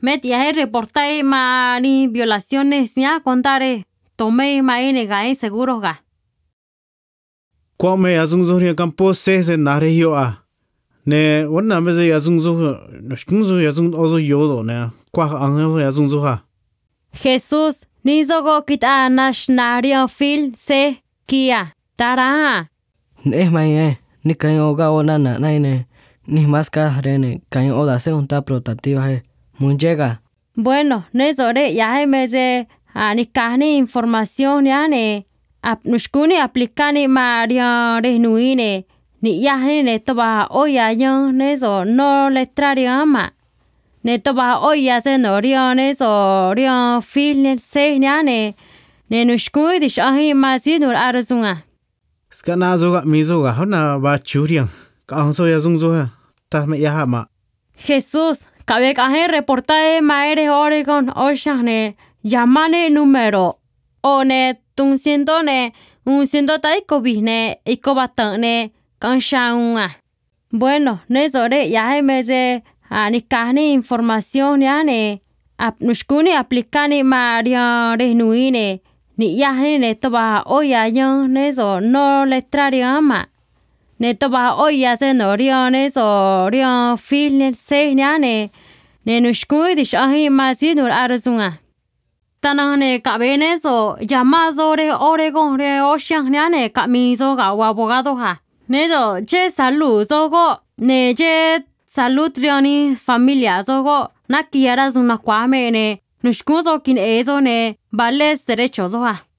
Metiaje reportaje mari violaciones ya contare. Tomé maene gae seguros ga. Kwame azung zohri se se nare yo a. Ne wana mese azung zoh no shkung zoh ozo yodo ne. Kwa angel azung zoha. Jesús ni zogo kit anash nario fil se kia tara. Ne maine ni kayo o nana na naine. Ni maska rene kayo oda se unta protativa he. 문제가 à? Bueno, nezore à, ờ, ờ, ờ, à? ya emeze anikani información yane apnushkuni aplikani mario resnuine ni yahne ne toba oya yo nezo no letrario ama ne toba oya se no rio nezo rio filne se yane ne nushkuni dish ahi mazinur arzunga skana zoga mizoga hona ba churian ka onso ya zungzo ta me ya ama Jesus Kabe reporta de maere Oregon Oshane yamane número one tun siendo ne un siendo taiko bisne Bueno, ne sobre ya meze ah, ni información ya ne ap aplicane aplicani mario ni ya ne toba oya yo ne no letrario ama ne toba oya se so rio filner ne nushkui dish ahi masi nur ore tanane re o re oregon re oshanane kamiso ga abogado ne do che salud go ne che salud ni familia na na kwa kwame ne kin ezo ne vales derecho oja